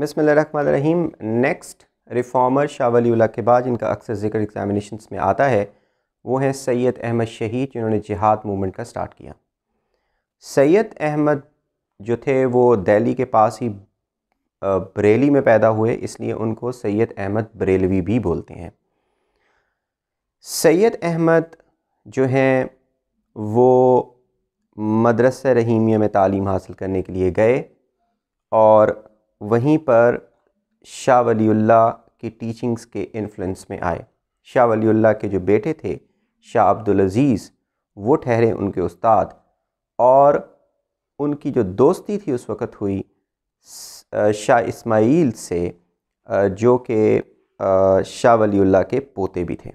रहीम next reformer Shah Waliullah के बाद जिनका अक्सर जिक्र एग्जामिनेशन में आता है वो हैं सैयद अहमद शहीद जिन्होंने जिहाद मूवमेंट का स्टार्ट किया सैयद अहमद जो थे वो दिल्ली के पास ही बरेली में पैदा हुए इसलिए उनको सैयद अहमद बरेलवी भी बोलते हैं सैयद अहमद जो हैं वो मदरसा रहीमिया में तालीम हासिल करने के लिए गए और वहीं पर शाह वलील्ला की टीचिंग्स के इन्फ्लुएंस में आए शाह वलील्ला के जो बेटे थे शाह अब्दुल अज़ीज़ वो ठहरे उनके उस्ताद और उनकी जो दोस्ती थी उस वक़्त हुई शाह इस्माइल से जो कि शाह वलील्ला के पोते भी थे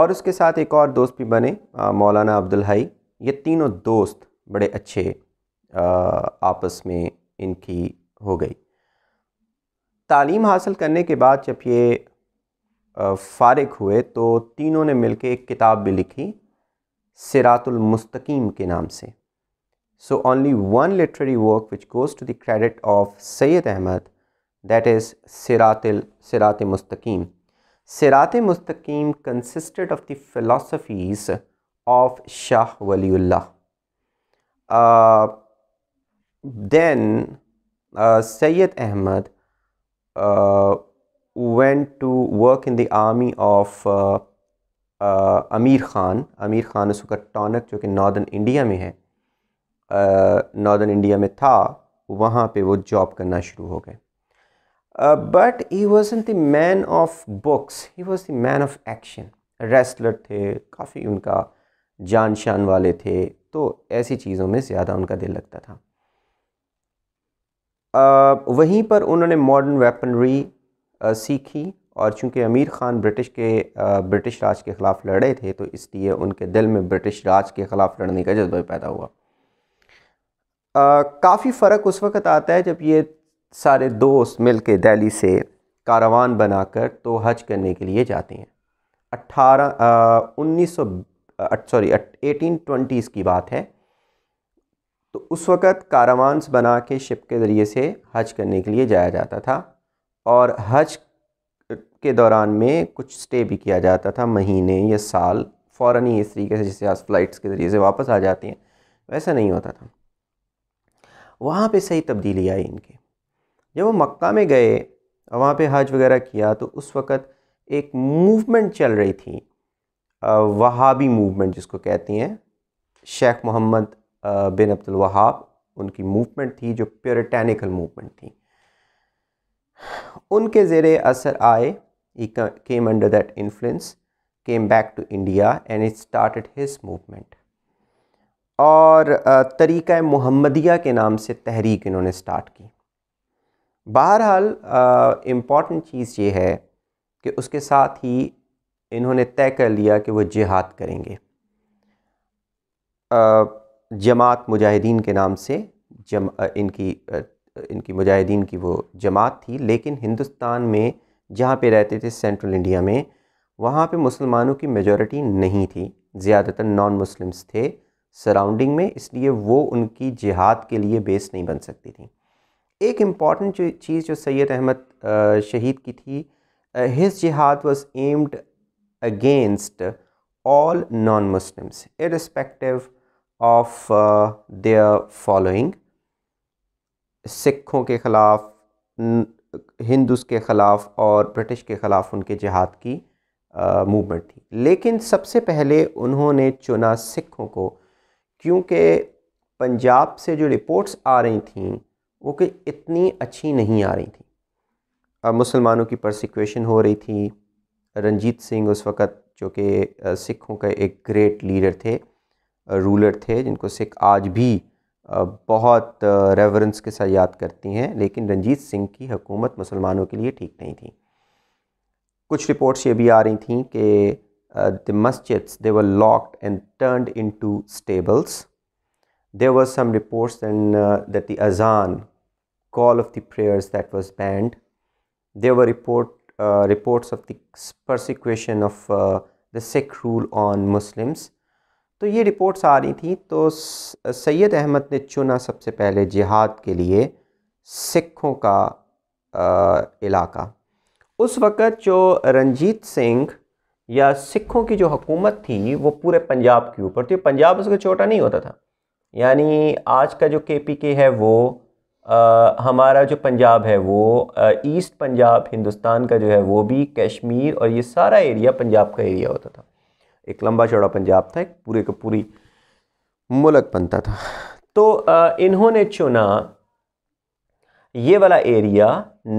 और उसके साथ एक और दोस्त भी बने मौलाना अब्दुल हई ये तीनों दोस्त बड़े अच्छे आपस में इनकी हो गई तालीम हासिल करने के बाद जब ये फारग हुए तो तीनों ने मिल के एक किताब भी लिखी सिरातुलमस्तकीम के नाम से so only one literary work which goes to credit of Syed Ahmad that is Siratal Sirat Mustaqim Sirat Mustaqim consisted of the philosophies of Shah Waliullah then Syed Ahmad Uh, went to work in the army of अमीर ख़ान अमीर ख़ान उस वक्त टॉनक जो कि नॉर्दर्न इंडिया में है नॉर्दर्न uh, इंडिया में था वहाँ पे वो जॉब करना शुरू हो गए but he was the man of books he was the man of action wrestler थे काफ़ी उनका जान शान वाले थे तो ऐसी चीज़ों में ज़्यादा उनका दिल लगता था वहीं पर उन्होंने मॉडर्न वेपनरी सीखी और चूंकि अमीर ख़ान ब्रिटिश के ब्रिटिश राज के ख़िलाफ़ लड़े थे तो इसलिए उनके दिल में ब्रिटिश राज के ख़िलाफ़ लड़ने का जज्बा पैदा हुआ काफ़ी फ़र्क उस वक़्त आता है जब ये सारे दोस्त मिल के दिल्ली से कारवान बनाकर तो हज करने के लिए जाते हैं अट्ठारह उन्नीस सौ सॉरी एटीन ट्वेंटीज़ की बात है तो उस वक़्त कारावानस बना के शिप के ज़रिए से हज करने के लिए जाया जाता था और हज के दौरान में कुछ स्टे भी किया जाता था महीने या साल फ़ौर ही इस तरीके से जैसे आज फ़्लाइट्स के ज़रिए से वापस आ जाती हैं वैसा नहीं होता था वहाँ पे सही तब्दीली आई इनके जब वो मक्का में गए वहाँ पे हज वगैरह किया तो उस वक़्त एक मूवमेंट चल रही थी वहाबी मूवमेंट जिसको कहती हैं शेख मोहम्मद बिन अब्दुलवाहाब उनकी मूवमेंट थी जो प्योरिटेनिकल मूवमेंट थी उनके ज़ेर असर आए came under that influence came back to India and it it his movement और तरीक़ मुहम्मदिया के नाम से तहरीक इन्होंने स्टार्ट की बहरहाल इम्पॉर्टेंट चीज़ ये है कि उसके साथ ही इन्होंने तय कर लिया कि वो जिहाद करेंगे आ, जमात मुजाहिदीन के नाम से जम इनकी इनकी मुजाहिदीन की वो जमात थी लेकिन हिंदुस्तान में जहाँ पे रहते थे सेंट्रल इंडिया में वहाँ पे मुसलमानों की मेजॉरिटी नहीं थी ज़्यादातर नॉन मुस्लिम्स थे सराउंडिंग में इसलिए वो उनकी जिहाद के लिए बेस नहीं बन सकती थी एक इम्पॉर्टेंट जो चीज़ जो सैयद अहमद शहीद की थी his jihad was aimed against all non Muslims irrespective of their following सिखों के ख़िलाफ़ हिंदूस के ख़िलाफ़ और ब्रिटिश के ख़िलाफ़ उनके जिहाद की मूवमेंट uh, थी लेकिन सबसे पहले उन्होंने चुना सिखों को क्योंकि पंजाब से जो रिपोर्ट्स आ रही थी वो कि इतनी अच्छी नहीं आ रही थी मुसलमानों की प्रोसिक्यूशन हो रही थी रंजीत सिंह उस वक़्त जो कि uh, सिखों का एक ग्रेट लीडर थे रूलर थे जिनको सिख आज भी बहुत रेवरेंस के साथ याद करती हैं लेकिन रंजीत सिंह की हुकूमत मुसलमानों के लिए ठीक नहीं थी कुछ रिपोर्ट्स ये भी आ रही थी कि the masjids they were locked and turned into stables they were some reports an that the azaan call of the prayers that was banned there were report reports of the of the Sikh rule on Muslims तो ये reports आ रही थी तो सैयद अहमद ने चुना सबसे पहले जिहाद के लिए सिखों का आ, इलाका उस वक़्त जो रंजीत सिंह या सिखों की जो हुकूमत थी वो पूरे पंजाब के ऊपर थी पंजाब उसका छोटा नहीं होता था यानी आज का जो के पी के है वो आ, हमारा जो पंजाब है वो आ, ईस्ट पंजाब हिंदुस्तान का जो है वो भी कश्मीर और ये सारा एरिया पंजाब का एरिया होता था एक लंबा चौड़ा पंजाब था एक पूरे का पूरी मुल्क बनता था तो इन्होंने चुना ये वाला area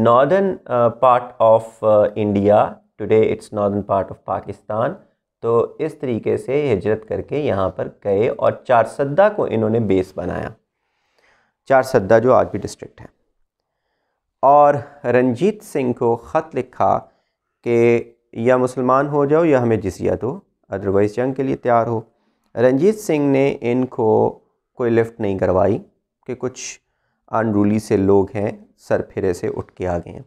northern part of India today it's northern part of Pakistan तो इस तरीके से हिजरत करके यहाँ पर गए और चारसद्दा को इन्होंने बेस बनाया चारसद्दा जो आज भी डिस्ट्रिक्ट है और रंजीत सिंह को ख़त लिखा कि या मुसलमान हो जाओ या हमें जिसिया दो अदरवाइज़ जंग के लिए तैयार हो रंजीत सिंह ने इनको कोई लिफ्ट नहीं करवाई कि कुछ अनरूली से लोग हैं सर फिरे से उठ के आ गए हैं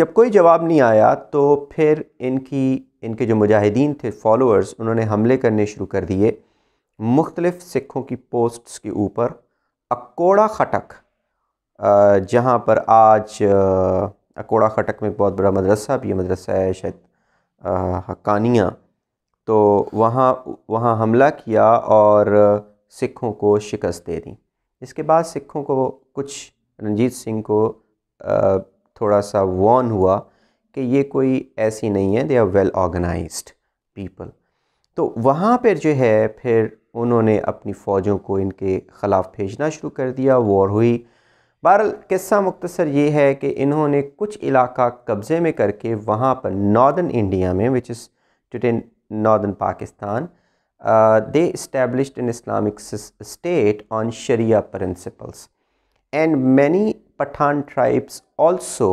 जब कोई जवाब नहीं आया तो फिर इनकी इनके जो मुजाहिदीन थे फॉलोअर्स उन्होंने हमले करने शुरू कर दिए मुख्तलिफ़ सिखों की पोस्ट्स के ऊपर अकोड़ा खटक जहाँ पर आज अकोड़ा खटक में एक बहुत बड़ा मदरसा भी है मदरसा है शायद हकानिया तो वहाँ वहाँ हमला किया और सिखों को शिकस्त दे दी इसके बाद सिखों को कुछ रंजीत सिंह को थोड़ा सा वॉन हुआ कि ये कोई ऐसी नहीं है they are well organise people तो वहाँ पर जो है फिर उन्होंने अपनी फ़ौजों को इनके ख़िलाफ़ भेजना शुरू कर दिया वॉर हुई बहरल किस्सा मुख्तसर ये है कि इन्होंने कुछ इलाका कब्ज़े में करके वहाँ पर नॉर्दर्न इंडिया में which is today northern Pakistan they established an Islamic state on sharia principles and many Pathan tribes also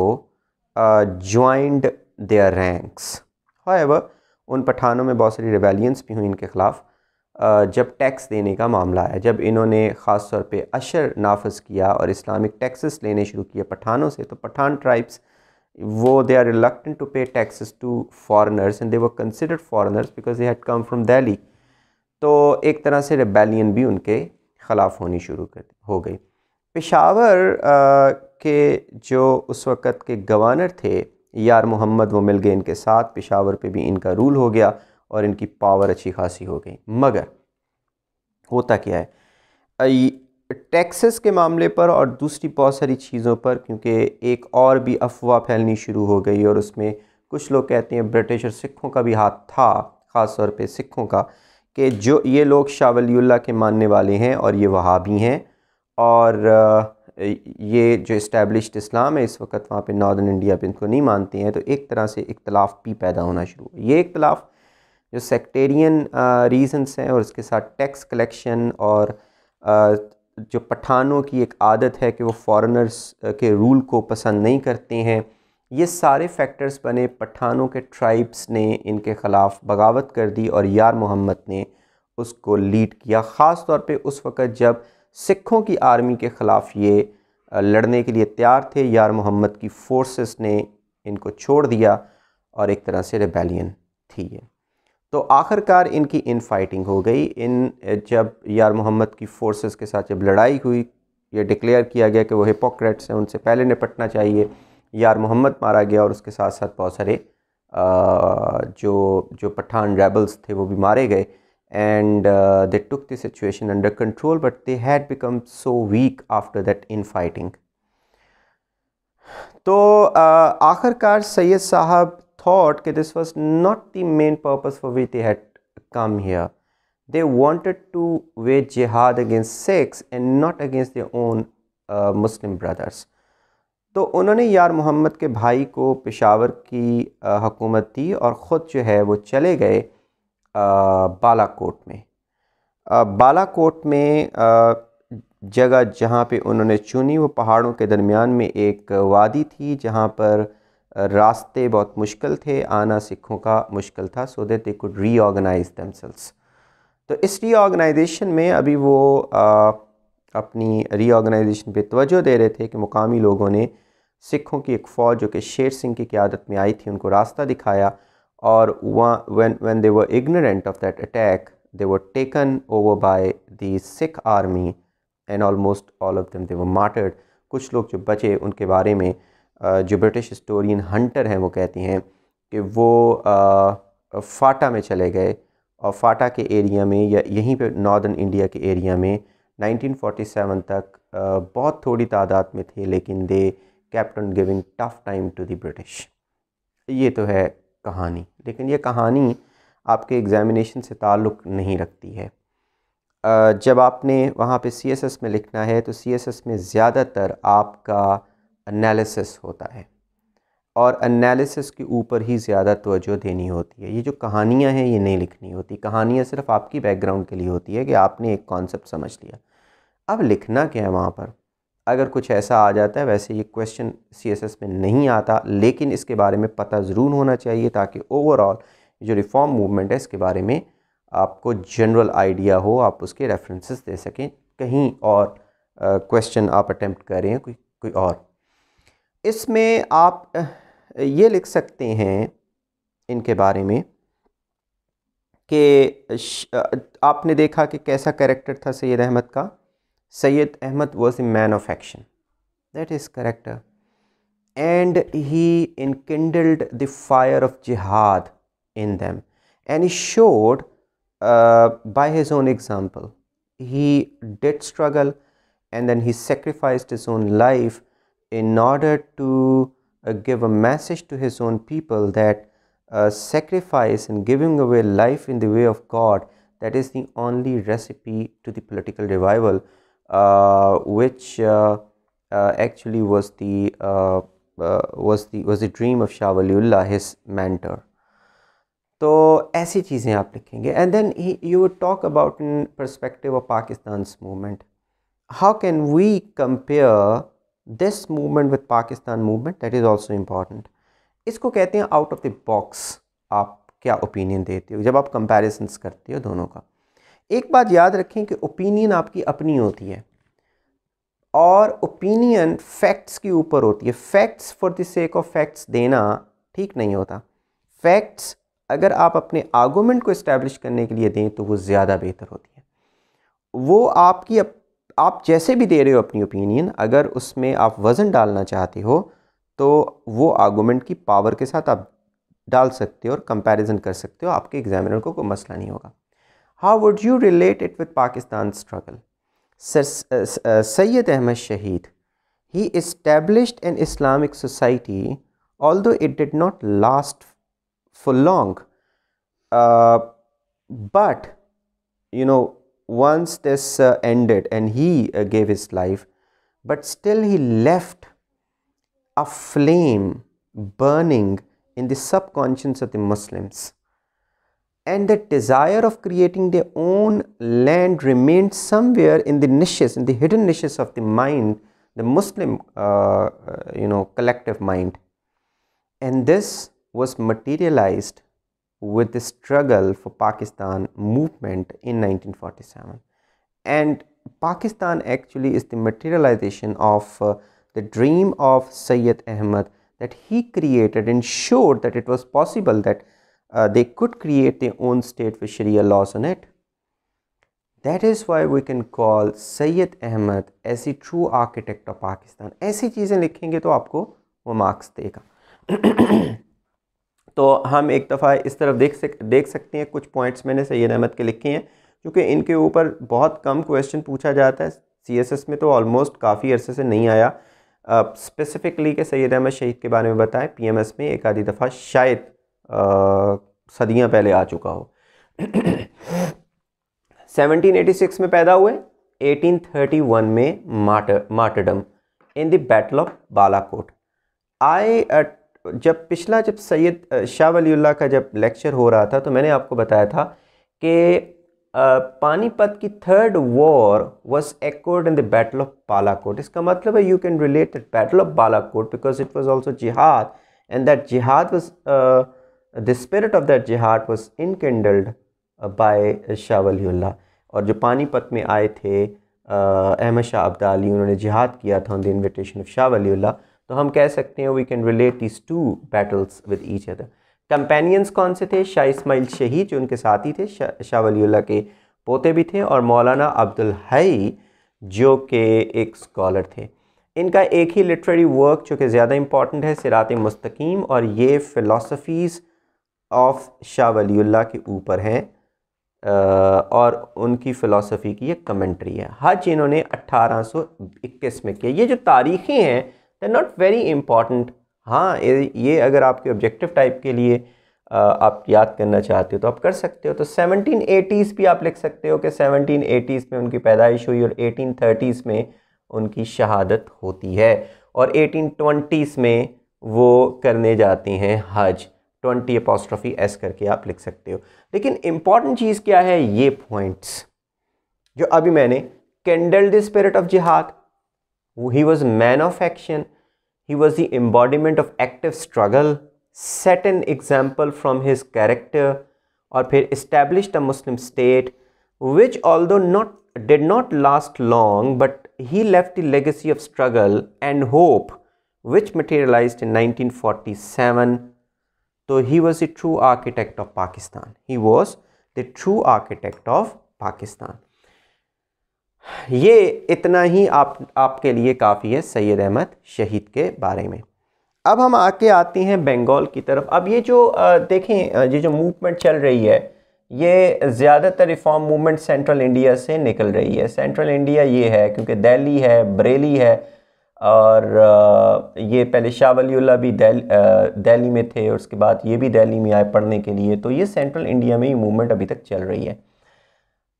joined their ranks however उन पठानों में बहुत सारी रिवेलियंस भी हुई इनके ख़िलाफ़ जब टैक्स देने का मामला आया जब इन्होंने ख़ास तौर पे अशर नाफज किया और इस्लामिक टैक्सेस लेने शुरू किए पठानों से तो पठान ट्राइब्स वो they are reluctant to pay taxes to foreigners and they were considered foreigners because they had come from Delhi तो एक तरह से रिबेलियन भी उनके ख़िलाफ़ होनी शुरू कर हो गई पेशावर के जो उस वक़्त के गवर्नर थे यार मोहम्मद वो मिल गए इनके साथ पेशावर पे भी इनका रूल हो गया और इनकी पावर अच्छी खासी हो गई मगर होता क्या है टैक्सेस के मामले पर और दूसरी बहुत सारी चीज़ों पर क्योंकि एक और भी अफवाह फैलनी शुरू हो गई और उसमें कुछ लोग कहते हैं ब्रिटिश और सिखों का भी हाथ था ख़ास तौर पे सिखों का कि जो ये लोग शाह के मानने वाले हैं और ये वहाबी हैं और ये जो इस्टेबलिश्ड इस्लाम है इस वक्त वहाँ पे नॉर्दर्न इंडिया पे इनको नहीं मानते हैं तो एक तरह से इख्तलाफ भी पैदा होना शुरू हुआ ये इख्तलाफ जो सेक्टेरियन रीजंस हैं और उसके साथ टैक्स कलेक्शन और जो पठानों की एक आदत है कि वो फॉरेनर्स के रूल को पसंद नहीं करते हैं ये सारे फैक्टर्स बने पठानों के ट्राइब्स ने इनके ख़िलाफ़ बगावत कर दी और यार मोहम्मद ने उसको लीड किया ख़ास तौर पे उस वक़्त जब सिखों की आर्मी के ख़िलाफ़ ये लड़ने के लिए तैयार थे यार मोहम्मद की फोर्सेस ने इनको छोड़ दिया और एक तरह से रेबेलियन थी ये तो आखिरकार इनकी इन फाइटिंग हो गई इन जब यार मोहम्मद की फोर्सेस के साथ जब लड़ाई हुई ये डिक्लेयर किया गया कि वो हिपोक्रेट्स हैं उनसे पहले निपटना चाहिए यार मोहम्मद मारा गया और उसके साथ साथ बहुत सारे जो जो पठान रेबल्स थे वो भी मारे गए and they took the situation under control but they had become so weak after that in fighting तो आखिरकार सैयद साहब thought that this was not the main purpose for which they had come here. They wanted to wage jihad against Sikhs and not against their own uh, Muslim brothers. तो उन्होंने यार मोहम्मद के भाई को पेशावर की हकूमत दी और ख़ुद जो है वो चले गए बालाकोट में बालाकोट में जगह जहाँ पे उन्होंने चुनी वो पहाड़ों के दरमियान में एक वादी थी जहाँ पर आ, रास्ते बहुत मुश्किल थे आना सिखों का मुश्किल था so that they could reorganise themselves तो इस रीऑर्गेनाइजेशन में अभी वो आ, अपनी रीऑर्गेनाइजेशन पे तवज्जो दे रहे थे कि मुकामी लोगों ने सिखों की एक फ़ौज जो कि शेर सिंह की क्यादत में आई थी उनको रास्ता दिखाया और वहाँ one one they were ignorant of that attack they were taken over by the Sikh army and almost all of them they were martyred कुछ लोग जो बचे उनके बारे में जो ब्रिटिश हिस्टोरियन हंटर हैं वो कहती हैं कि वो फाटा में चले गए और फाटा के एरिया में या यहीं पे नॉर्दर्न इंडिया के एरिया में 1947 तक बहुत थोड़ी तादाद में थे लेकिन they kept giving tough time to the British ये तो है कहानी लेकिन ये कहानी आपके एग्ज़ामिनेशन से ताल्लुक़ नहीं रखती है जब आपने वहाँ पे सी में लिखना है तो सी में ज़्यादातर आपका एनालिसिस होता है और एनालिसिस के ऊपर ही ज़्यादा तोजो देनी होती है ये जो कहानियाँ हैं ये नहीं लिखनी होती कहानियाँ सिर्फ आपकी बैकग्राउंड के लिए होती है कि आपने एक कॉन्सेप्ट समझ लिया अब लिखना क्या है वहाँ पर अगर कुछ ऐसा आ जाता है वैसे ये क्वेश्चन सी में नहीं आता लेकिन इसके बारे में पता ज़रूर होना चाहिए ताकि ओवरऑल जो रिफ़ॉर्म मूवमेंट है इसके बारे में आपको जनरल आइडिया हो आप उसके रेफरेंसेस दे सकें कहीं और क्वेश्चन आप अटैम्प्ट करें कोई कोई और इसमें आप ये लिख सकते हैं इनके बारे में कि आपने देखा कि कैसा करेक्टर था सैद अहमद का Syed Ahmad was a man of action that is character and he enkindled the fire of jihad in them and he showed by his own example he did struggle and then he sacrifice his own life in order to uh, give a message to his own people that uh, sacrifice and giving away life in the way of God that is the only recipe to the political revival uh, which uh, uh, actually was the uh, was the was the dream of Shah Waliullah his mentor तो ऐसी चीज़ें आप लिखेंगे and then you would talk about in perspective of Pakistan's movement. How can we compare? This movement with Pakistan movement that is also important इसको कहते हैं out of the box आप क्या ओपिनियन देते हो जब आप कंपेरिजन्स करते हो दोनों का एक बात याद रखें कि ओपिनियन आपकी अपनी होती है और ओपिनियन फैक्ट्स के ऊपर होती है facts for the sake of facts देना ठीक नहीं होता फैक्ट्स अगर आप अपने आर्गूमेंट को इस्टेब्लिश करने के लिए दें तो वो ज़्यादा बेहतर होती है वो आपकी अप, आप जैसे भी दे रहे हो अपनी ओपिनियन अगर उसमें आप वज़न डालना चाहते हो तो वो आर्गूमेंट की पावर के साथ आप डाल सकते हो और कंपैरिजन कर सकते हो आपके एग्जामिनर को कोई मसला नहीं होगा how would you relate it with Pakistan struggle Syed Ahmad Shaheed he established an Islamic society although it did not last for long but you know once this uh, ended and he uh, gave his life, but still he left a flame burning in the subconscious of the Muslims. And the desire of creating their own land remained somewhere in the niches, in the hidden niches of the mind, the Muslim, uh, uh you know, collective mind. And this was materialized with the struggle for Pakistan movement in 1947. And Pakistan actually is the materialization of uh, the dream of Sayyid Ahmed that he created and showed that it was possible that uh, they could create their own state with Sharia laws on it. That is why we can call Sayyid Ahmed as the true architect of Pakistan. ऐसी चीज़ें लिखेंगे तो आपको वो marks देगा तो हम एक दफ़ा इस तरफ देख सक देख सकते हैं कुछ पॉइंट्स मैंने सैद अहमद के लिखे हैं क्योंकि इनके ऊपर बहुत कम क्वेश्चन पूछा जाता है सीएसएस में तो ऑलमोस्ट काफ़ी अरसे से नहीं आया स्पेसिफ़िकली के सैद अहमद शहीद के बारे में बताएं पीएमएस में एक आधी दफ़ा शायद सदियाँ पहले आ चुका हो 1786 में पैदा हुए 1831 में mart martyrdom in the battle of Balakot I जब पिछला जब सैयद शाह वलील्ला का जब लेक्चर हो रहा था तो मैंने आपको बताया था कि पानीपत की third war was echoed in the battle of Balakot इसका मतलब है you can relate the battle of Balakot because it was also jihad and that jihad was the spirit of that jihad was enkindled by Shah Waliullah और जो पानीपत में आए थे अहमद शाह अब्दाली उन्होंने जिहाद किया था on the invitation of Shah Waliullah तो हम कह सकते हैं we can relate this to battles with each other companions कौन से थे शाह इसमाइल शहीद जो उनके साथी थे शाह वलील्ला के पोते भी थे और मौलाना अब्दुल हई जो कि एक स्कॉलर थे इनका एक ही लिटरेरी वर्क जो कि ज़्यादा इम्पॉर्टेंट है सिरात मुस्तकीम और ये फ़िलासफ़ीज़ ऑफ शाह वलील्ला के ऊपर हैं और उनकी फ़िलासफ़ी की एक कमेंट्री है हज इन्होंने 1821 में किया ये जो तारीखें हैं दे नॉट वेरी इंपॉर्टेंट हाँ ये अगर आपके ऑब्जेक्टिव टाइप के लिए आप याद करना चाहते हो तो आप कर सकते हो तो सेवनटीन एटीज़ भी आप लिख सकते हो कि सेवनटीन एटीज़ में उनकी पैदाइश हुई और एटीन थर्टीज़ में उनकी शहादत होती है और एटीन ट्वेंटीज़ में वो करने जाती हैं हज ट्वेंटी अपोस्ट्रॉफी एस करके आप लिख सकते हो लेकिन इम्पॉर्टेंट चीज़ क्या है ये पॉइंट्स जो अभी मैंने kindled the spirit of jihad He was a man of action. He was the embodiment of active struggle, set an example from his character, or established a Muslim state, which although not did not last long, but he left the legacy of struggle and hope, which materialized in 1947. So he was the true architect of Pakistan. He was the true architect of Pakistan. ये इतना ही आप आपके लिए काफ़ी है सैयद अहमद शहीद के बारे में अब हम आके आते हैं बंगाल की तरफ अब ये जो देखें ये जो मूवमेंट चल रही है ये ज़्यादातर रिफॉर्म मूवमेंट सेंट्रल इंडिया से निकल रही है सेंट्रल इंडिया ये है क्योंकि दिल्ली है बरेली है और ये पहले शाह वलील्ला भी दिल्ली में थे और उसके बाद ये भी दिल्ली में आए पढ़ने के लिए तो ये सेंट्रल इंडिया में ये मूवमेंट अभी तक चल रही है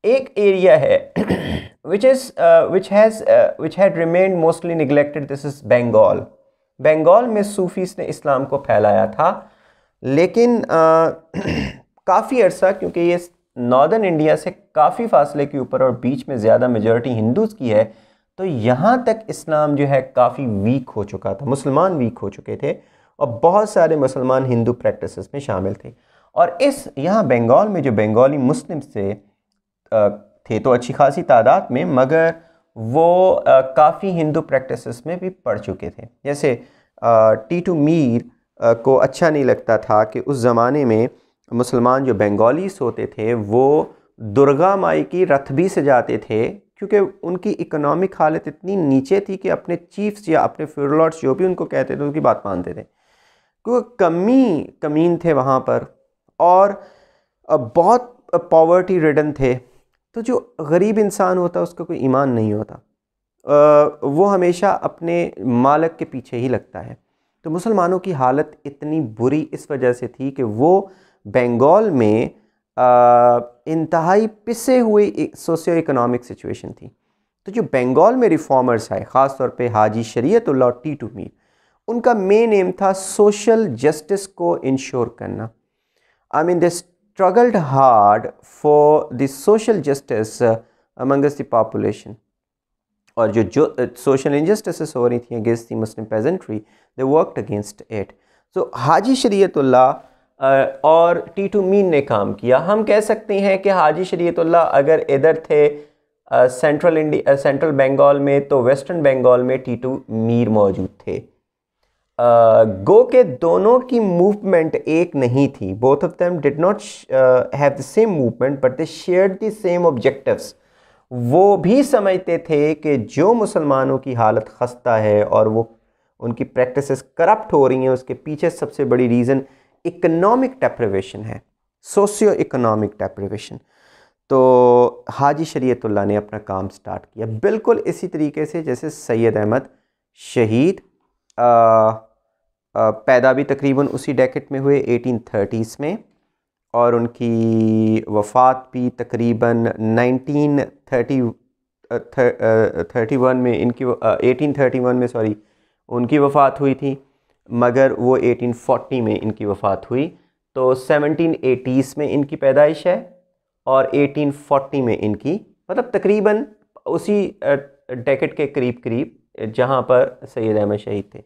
एक एरिया है which is which has which had remain mostly neglected this is Bengal Bengal में सूफीस ने इस्लाम को फैलाया था लेकिन uh, काफ़ी अर्सा क्योंकि ये नॉर्दर्न इंडिया से काफ़ी फासले के ऊपर और बीच में ज़्यादा मेजोरिटी हिंदूज़ की है तो यहाँ तक इस्लाम जो है काफ़ी वीक हो चुका था मुसलमान वीक हो चुके थे और बहुत सारे मुसलमान हिंदू प्रैक्टिसेस में शामिल थे और इस यहाँ बंगाल में जो बंगाली मुस्लिम थे थे तो अच्छी खासी तादाद में मगर वो काफ़ी हिंदू प्रैक्टिसेस में भी पढ़ चुके थे जैसे टी टू मीर को अच्छा नहीं लगता था कि उस ज़माने में मुसलमान जो बंगालीस होते थे वो दुर्गा माई की रथ भी सजाते थे क्योंकि उनकी इकोनॉमिक हालत इतनी नीचे थी कि अपने चीफ्स या अपने फ्यूरलॉर्ड्स जो भी उनको कहते थे उनकी बात मानते थे क्योंकि कमी कमीन थे वहाँ पर और बहुत पॉवर्टी रिडन थे तो जो गरीब इंसान होता है उसका कोई ईमान नहीं होता आ, वो हमेशा अपने मालक के पीछे ही लगता है तो मुसलमानों की हालत इतनी बुरी इस वजह से थी कि वो बंगाल में इंतहाई पिसे हुए सोशियो इकोनॉमिक सिचुएशन थी तो जो बंगाल में रिफॉर्मर्स आए ख़ास तौर पे हाजी शरीयतुल्ला और टी टू मीर उनका मेन एम था सोशल जस्टिस को इंश्योर करना I mean they struggled hard for the social justice uh, amongst the population. और जो जो सोशल uh, इनजस्टिस हो रही थी against the Muslim peasantry they worked against it so Haji Shariatullah और टी टू मीन ने काम किया हम कह सकते हैं कि हाजी शरीयतुल्ला अगर इधर थे सेंट्रल इंडिया सेंट्रल बंगाल में तो वेस्टर्न बंगाल में टी टू मीर मौजूद थे गो के दोनों की मूवमेंट एक नहीं थी both of them did not have the same movement but they share the same objectives वो भी समझते थे कि जो मुसलमानों की हालत खस्ता है और वो उनकी प्रैक्टिसेस करप्ट हो रही हैं उसके पीछे सबसे बड़ी रीज़न इकोनॉमिक डेप्रवेशन है सोशियो इकोनॉमिक डेप्रवेशन तो हाजी शरीतुल्ला ने अपना काम स्टार्ट किया बिल्कुल इसी तरीके से जैसे सैयद अहमद शहीद आ, पैदा भी तकरीबन उसी डेकेट में हुए एटीन थर्टीज़ में और उनकी वफ़ात भी तकरीबन नाइनटीन थर्टी थर्टी वन में इनकी एटीन थर्टी वन में सॉरी उनकी वफ़ात हुई थी मगर वो एटीन फोटी में इनकी वफ़ात हुई तो सेवनटीन एटीज़ में इनकी पैदाइश है और एटीन फोटी में इनकी मतलब तकरीबन उसी डेकेट के करीब करीब जहाँ पर सैद अहमद शहीद थे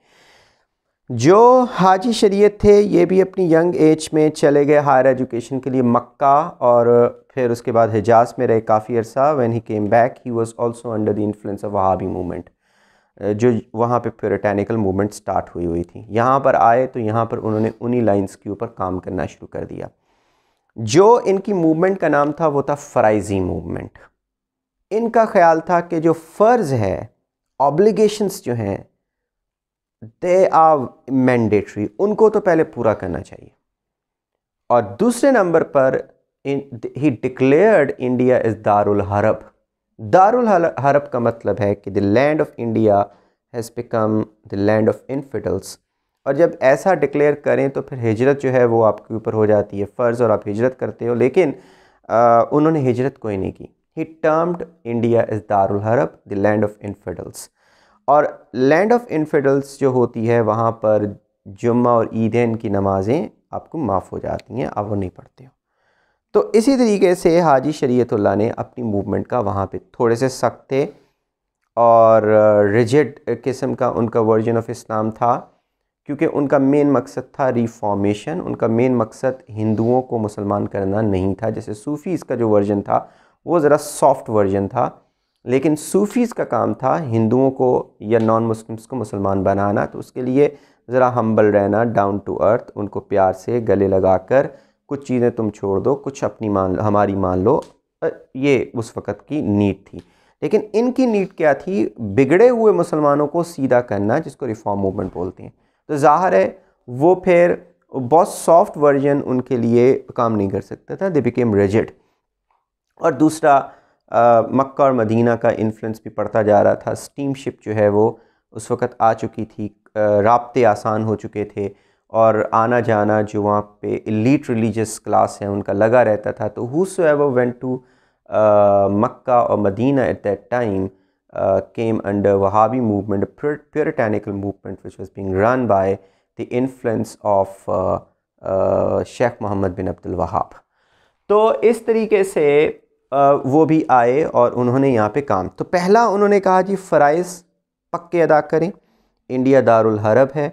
जो हाजी शरीयत थे ये भी अपनी यंग एज में चले गए हायर एजुकेशन के लिए मक्का और फिर उसके बाद हिजाज में रहे काफ़ी अरसा when he came back he was also under the influence of Wahhabi movement जो वहाँ पे प्योरिटेनिकल मूवमेंट स्टार्ट हुई हुई थी यहाँ पर आए तो यहाँ पर उन्होंने उन्हीं लाइन्स के ऊपर काम करना शुरू कर दिया जो इनकी मूवमेंट का नाम था वो था फ़राइजी मूवमेंट इनका ख्याल था कि जो फ़र्ज़ है ऑब्लिगेशंस जो हैं दे आर मैंडेटरी उनको तो पहले पूरा करना चाहिए और दूसरे नंबर पर ही डिक्लेयर्ड इंडिया इज़ दारुल हरब दारुल हरब का मतलब है कि the land of India has become the land of infidels और जब ऐसा डिक्लेयर करें तो फिर हिजरत जो है वो आपके ऊपर हो जाती है फ़र्ज़ और आप हिजरत करते हो लेकिन आ, उन्होंने हिजरत कोई नहीं की ही टर्म्ड इंडिया इज़ दारुल हरब द लैंड ऑफ इनफिडल्स और लैंड ऑफ इनफिडल्स जो होती है वहाँ पर जुम्मा और ईदेन की नमाज़ें आपको माफ़ हो जाती हैं आप वो नहीं पढ़ते हो तो इसी तरीके से हाजी शरीयतुल्लाह ने अपनी मूवमेंट का वहाँ पे थोड़े से सख्त थे और रिजिड किस्म का उनका वर्जन ऑफ इस्लाम था क्योंकि उनका मेन मकसद था रिफॉर्मेशन उनका मेन मकसद हिंदुओं को मुसलमान करना नहीं था जैसे सूफ़ी इसका जो वर्जन था वो ज़रा सॉफ्ट वर्जन था लेकिन सूफ़ीज़ का काम था हिंदुओं को या नॉन मुस्लिम्स को मुसलमान बनाना तो उसके लिए ज़रा हम्बल रहना डाउन टू अर्थ उनको प्यार से गले लगाकर कुछ चीज़ें तुम छोड़ दो कुछ अपनी मान हमारी मान लो ये उस वक़्त की नीड थी लेकिन इनकी नीड क्या थी बिगड़े हुए मुसलमानों को सीधा करना जिसको रिफॉर्म मूवमेंट बोलते हैं तो ज़ाहिर है वो फिर बहुत सॉफ्ट वर्जन उनके लिए काम नहीं कर सकता था दे बिकेम रिजिड और दूसरा मक्का और मदीना का इन्फ्लुएंस भी पड़ता जा रहा था स्टीमशिप जो है वो उस वक़्त आ चुकी थी रबते आसान हो चुके थे और आना जाना जो वहाँ पे इलीट रिलीजियस क्लास है उनका लगा रहता था तो whoever went to Mecca और Medina at that time came under Wahhabi movement puritanical movement which was being run by the influence of Sheikh Muhammad bin Abdul Wahhab तो इस तरीके से वो भी आए और उन्होंने यहाँ पे काम तो पहला उन्होंने कहा जी फ़राइज़ पक्के अदा करें इंडिया दारुल हरब है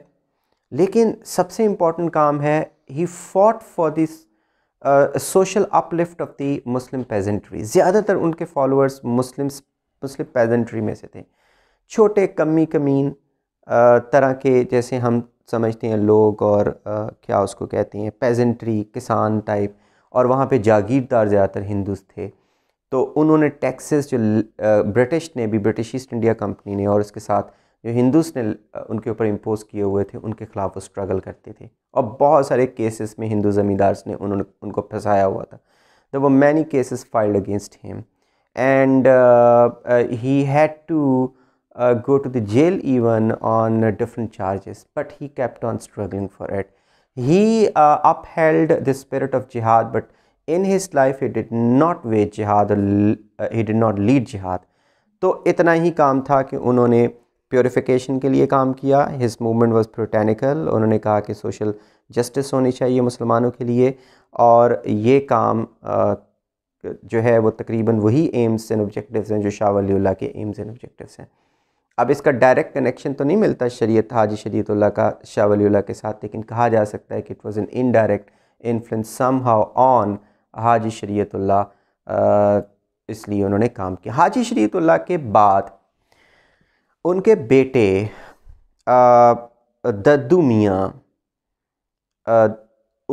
लेकिन सबसे इम्पॉर्टेंट काम है he fought for this social uplift of the Muslim peasantry ज़्यादातर उनके फॉलोअर्स मुस्लिम मुस्लिम पेजेंट्री में से थे छोटे कमी कमीन तरह के जैसे हम समझते हैं लोग और आ, क्या उसको कहते हैं पेजेंट्री किसान टाइप और वहाँ पे जागीरदार ज़्यादातर हिंदूज थे तो उन्होंने टैक्सेस जो ब्रिटिश ने भी ब्रिटिश ईस्ट इंडिया कंपनी ने और उसके साथ जो हिंदूस ने उनके ऊपर इम्पोज़ किए हुए थे उनके ख़िलाफ़ वो स्ट्रगल करते थे और बहुत सारे केसेस में हिंदू ज़मींदार्स ने उन्होंने उनको फंसाया हुआ था तो वो many cases filed against him and he had to go to the jail even on different charges but he kept on struggling for it he upheld the spirit of jihad but in his life he did not wage jihad he did not lead जिहाद तो इतना ही काम था कि उन्होंने purification के लिए काम किया हिज मूवमेंट वॉज प्रोटेनिकल उन्होंने कहा कि सोशल जस्टिस होनी चाहिए मुसलमानों के लिए और ये काम uh, जो है वो तकरीबन वही एम्स एंड ऑब्जेक्टिव्स हैं जो शाह वलील्ला के एम्स एंड ऑब्जेक्टिव्स हैं अब इसका डायरेक्ट कनेक्शन तो नहीं मिलता शरीत हाजी शरीत का शाह वलील्ला के साथ लेकिन कहा जा सकता है कि it was an indirect influence somehow on Haji Shariatullah इसलिए उन्होंने काम किया हाजी शरीतुल्ला के बाद उनके बेटे दद्दू मियाँ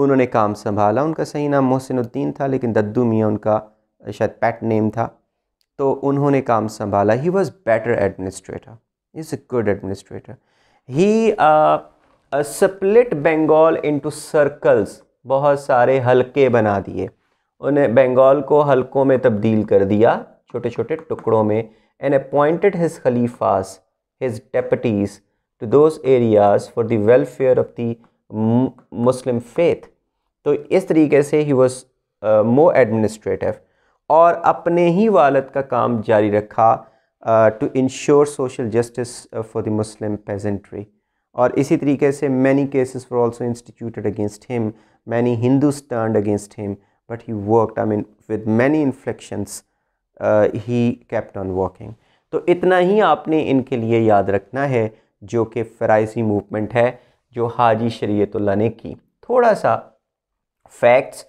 उन्होंने काम संभाला उनका सही नाम मोहसिनुद्दीन था लेकिन दद्दू मियाँ उनका शायद पैट नेम था तो उन्होंने काम संभाला he was better administrator is a good administrator he split Bengal into circles बहुत सारे हलके बना दिए उन्हें बंगाल को हल्कों में तब्दील कर दिया छोटे छोटे टुकड़ों में एंड अपॉइंटेड हिज खलीफास his deputies to those areas for the welfare of the Muslim faith तो इस तरीके से ही वॉज मोर एडमिनिस्ट्रेटिव और अपने ही वालद का काम जारी रखा to ensure social justice for the Muslim peasantry और इसी तरीके से many cases for also instituted against him many Hindu stern against him but he worked i mean with many inflections uh, he kept on working तो इतना ही आपने इनके लिए याद रखना है जो कि फ़राइसी मूवमेंट है जो हाजी शरीयतुल्ला ने की थोड़ा सा facts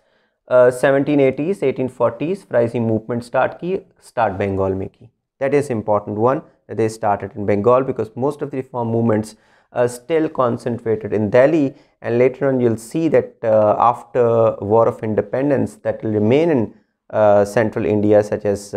seventeen eighties eighteen forties Faraizi movement start की स्टार्ट बंगाल में की that is important one that is started in Bengal because most of the reform movements uh, still concentrated in Delhi and later on you'll see that uh, after war of independence that will remain in uh, central India such as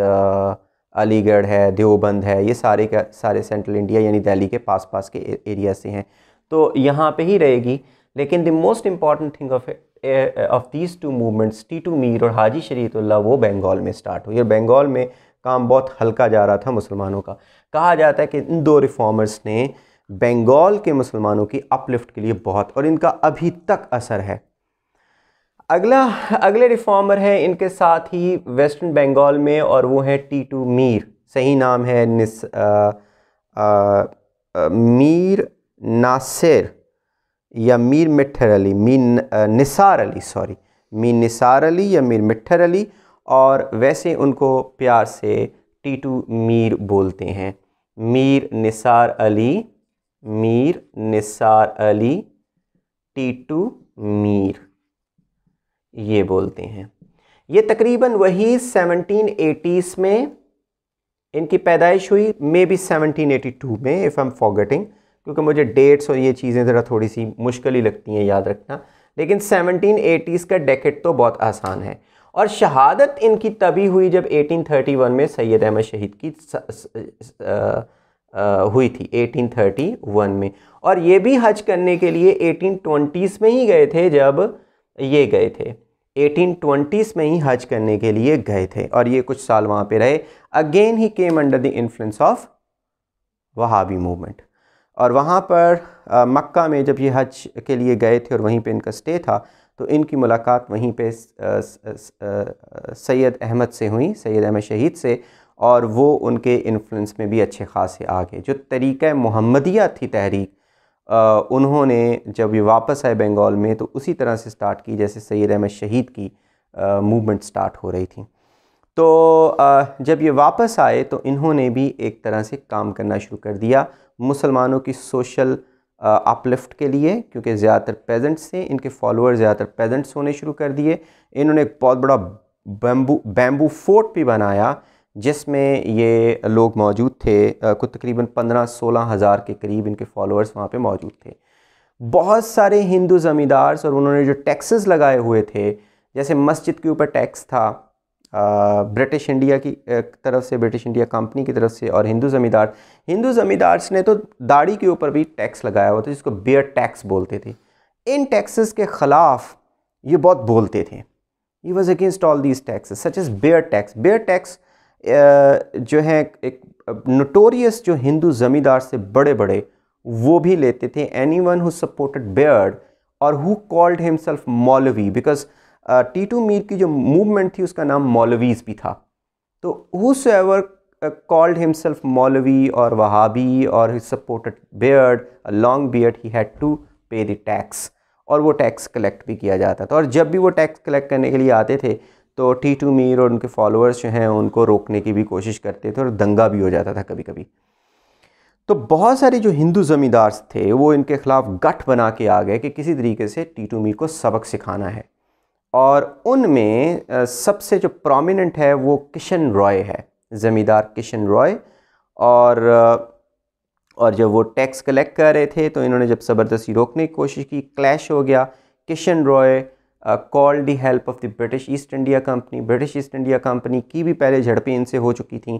Aligarh है देवबंद है ये सारे का सारे central India यानी दिल्ली के पास पास के area से हैं तो यहाँ पे ही रहेगी लेकिन the most important thing of of these two movements Titu Mir और हाजी शरीतुल्ला वो बंगाल में स्टार्ट हुई और बंगाल में काम बहुत हल्का जा रहा था मुसलमानों का कहा जाता है कि इन दो रिफॉर्मर्स ने बंगाल के मुसलमानों की अपलिफ्ट के लिए बहुत और इनका अभी तक असर है अगला अगले रिफॉर्मर हैं इनके साथ ही वेस्टर्न बंगाल में और वो हैं टी टू मीर सही नाम है निस आ, आ, आ, मीर नासिर या मीर मिठर अली मीन निसार अली सॉरी मीर निसार अली या मीर मिठर अली और वैसे उनको प्यार से टीटू मीर बोलते हैं मीर निसार अली मीर निसार अली टीटू मीर ये बोलते हैं ये तकरीबन वही सेवनटीन एटीस में इनकी पैदाइश हुई मे बी सेवनटीन टू में इफ़ आई एम फॉगेटिंग क्योंकि मुझे डेट्स और ये चीज़ें ज़रा थोड़ी सी मुश्किल ही लगती हैं याद रखना लेकिन सेवनटीन एटीज़ का डेकेट तो बहुत आसान है और शहादत इनकी तभी हुई जब 1831 में सैयद अहमद शहीद की स, स, स, हुई थी 1831 में और ये भी हज करने के लिए 1820s में ही गए थे जब ये गए थे 1820s में ही हज करने के लिए गए थे और ये कुछ साल वहाँ पे रहे again he came under the influence of Wahhabi movement और वहाँ पर आ, मक्का में जब ये हज के लिए गए थे और वहीं पे इनका स्टे था तो इनकी मुलाकात वहीं पे सैयद अहमद से हुई सैयद अहमद शहीद से और वो उनके इन्फ्लुएंस में भी अच्छे खासे आ गए जो तरीक़ मोहम्मदिया थी तहरीक आ, उन्होंने जब ये वापस आए बंगाल में तो उसी तरह से स्टार्ट की जैसे सैद अहमद शहीद की मूवमेंट स्टार्ट हो रही थी तो आ, जब ये वापस आए तो इन्होंने भी एक तरह से काम करना शुरू कर दिया मुसलमानों की सोशल अपलिफ्ट के लिए क्योंकि ज़्यादातर पेजेंट्स थे इनके फॉलोअर ज़्यादातर पेजेंट्स होने शुरू कर दिए इन्होंने एक बहुत बड़ा बैम्बू बैम्बू फोर्ट भी बनाया जिसमें ये लोग मौजूद थे कुछ तकरीबन पंद्रह सोलह हज़ार के करीब इनके फॉलोअर्स वहाँ पे मौजूद थे बहुत सारे हिंदू ज़मींदार्स और उन्होंने जो टैक्सेस लगाए हुए थे जैसे मस्जिद के ऊपर टैक्स था ब्रिटिश इंडिया की तरफ से ब्रिटिश इंडिया कंपनी की तरफ से और हिंदू ज़मींदार हिंदू ज़मींदार्स ने तो दाढ़ी के ऊपर भी टैक्स लगाया हुआ था जिसको बेयर टैक्स बोलते थे इन टैक्सेस के ख़िलाफ़ ये बहुत बोलते थे he was against all these taxes such is beard tax beard tax जो हैं एक नोटोरियस जो हिंदू ज़मींदार से बड़े बड़े वो भी लेते थे anyone who supported beard और हु कॉल्ड हिमसेल्फ मौलवी बिकॉज टी टू मीर की जो मूवमेंट थी उसका नाम मौलवीज भी था तो हु एवर कॉल्ड हिमसेल्फ मौलवी और वहाबी और supported beard long beard he had to pay the tax और वो टैक्स कलेक्ट भी किया जाता था और जब भी वो टैक्स कलेक्ट करने के लिए आते थे तो टी टू मीर और उनके फॉलोअर्स जो हैं उनको रोकने की भी कोशिश करते थे और दंगा भी हो जाता था कभी कभी तो बहुत सारे जो हिंदू ज़मींदार थे वो इनके ख़िलाफ़ गठ बना के आ गए कि किसी तरीके से टी टू मीर को सबक सिखाना है और उनमें सबसे जो प्रोमिनेंट है वो किशन रॉय है ज़मींदार किशन रॉय और और जब वो टैक्स कलेक्ट कर रहे थे तो इन्होंने जब ज़बरदस्ती रोकने की कोशिश की क्लैश हो गया Kishan Roy call the help of the British East India Company British East India Company की भी पहले झड़पें इनसे हो चुकी थी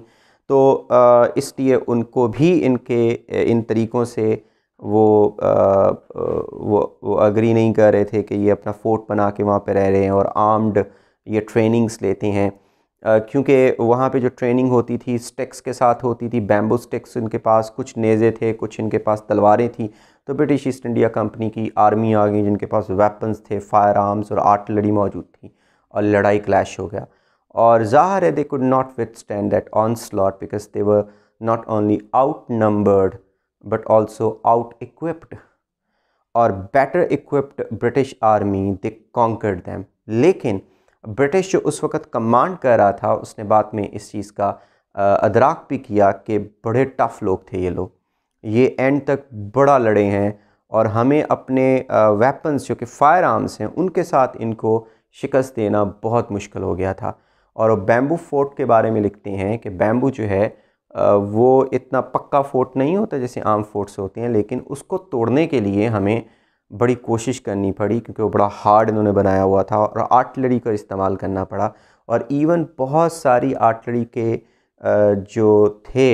तो uh, इसलिए उनको भी इनके uh, इन तरीक़ों से वो uh, uh वो वो अग्री नहीं कर रहे थे कि ये अपना फोर्ट बना के वहाँ पे रह रहे हैं और आर्म्ड ये ट्रेनिंग्स लेते हैं uh, क्योंकि वहाँ पे जो ट्रेनिंग होती थी स्टिक्स के साथ होती थी बैम्बू स्टिक्स इनके पास कुछ नेज़े थे कुछ इनके पास तलवारें थी तो ब्रिटिश ईस्ट इंडिया कंपनी की आर्मी आ गई जिनके पास वेपन्स थे फायर आर्म्स और लड़ी मौजूद थी और लड़ाई क्लैश हो गया और ज़ाहर है they could not withstand that onslaught because they were not only outnumbered but also out equipped और better equipped British army they conquered them लेकिन ब्रिटिश जो उस वक़्त कमांड कर रहा था उसने बाद में इस चीज़ का अदराक भी किया कि बड़े टफ़ लोग थे ये लोग ये एंड तक बड़ा लड़े हैं और हमें अपने वेपन्स जो कि फ़ायर आर्म्स हैं उनके साथ इनको शिकस्त देना बहुत मुश्किल हो गया था और बैम्बू फोर्ट के बारे में लिखते हैं कि बैम्बू जो है वो इतना पक्का फोर्ट नहीं होता जैसे आम फोर्ट्स होते हैं लेकिन उसको तोड़ने के लिए हमें बड़ी कोशिश करनी पड़ी क्योंकि वो बड़ा हार्ड इन्होंने बनाया हुआ था और आर्टलरी का इस्तेमाल करना पड़ा और इवन बहुत सारी आर्टलरी के जो थे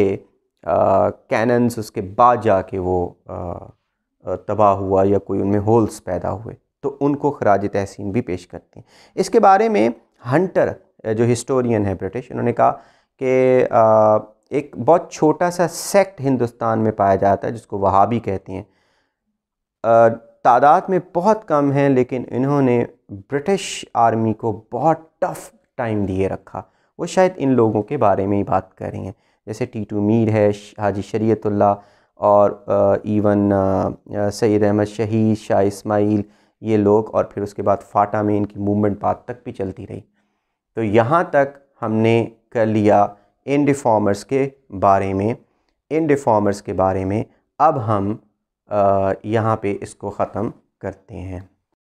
कैनन्स उसके बाद जाके वो तबाह हुआ या कोई उनमें होल्स पैदा हुए तो उनको खराज तहसीन भी पेश करती हैं इसके बारे में हंटर जो हिस्टोरियन है ब्रिटिश उन्होंने कहा कि एक बहुत छोटा सा सेक्ट हिंदुस्तान में पाया जाता है जिसको वहाबी कहती हैं तादाद में बहुत कम हैं लेकिन इन्होंने ब्रिटिश आर्मी को बहुत टफ़ टाइम दिए रखा वो शायद इन लोगों के बारे में ही बात कर रही हैं जैसे टीटू मीर है हाजी शरीयतुल्ला और इवन सैद अहमद शहीद शाह इस्माइल ये लोग और फिर उसके बाद फाटा में इनकी मूवमेंट बाद तक भी चलती रही तो यहाँ तक हमने कर लिया इन रिफॉर्मर्स के बारे में इन रिफॉर्मर्स के बारे में अब हम यहाँ पे इसको ख़त्म करते हैं